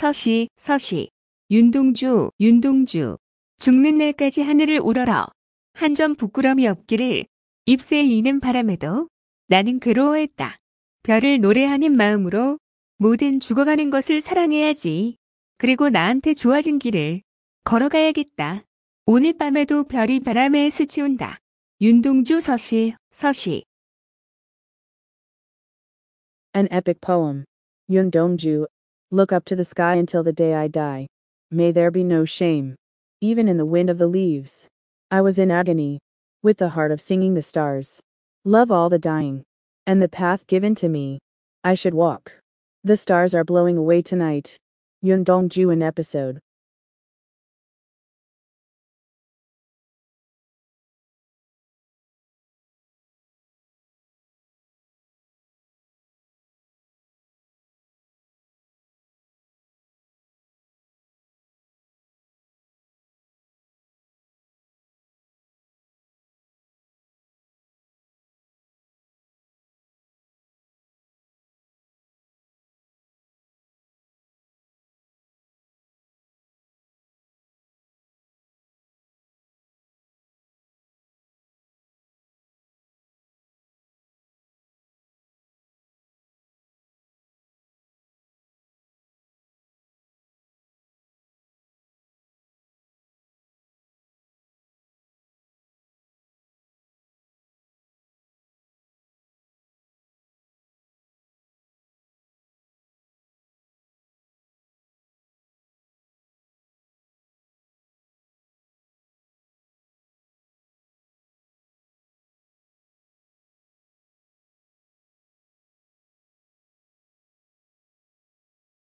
서시, 서시. 윤동주, 윤동주. 죽는 날까지 하늘을 우러러. 한 점 부끄럼이 없기를 입새 이는 바람에도 나는 괴로워했다. 별을 노래하는 마음으로 모든 죽어가는 것을 사랑해야지. 그리고 나한테 주어진 길을 걸어가야겠다. 오늘 밤에도 별이 바람에 스치온다. 윤동주 서시, 서시. An epic poem. Yun Dongju, Look up to the sky until the day I die. May there be no shame. Even in the wind of the leaves. I was in agony. With the heart of singing the stars. Love all the dying. And the path given to me. I should walk. The stars are blowing away tonight. Yun Dong Ju, an episode.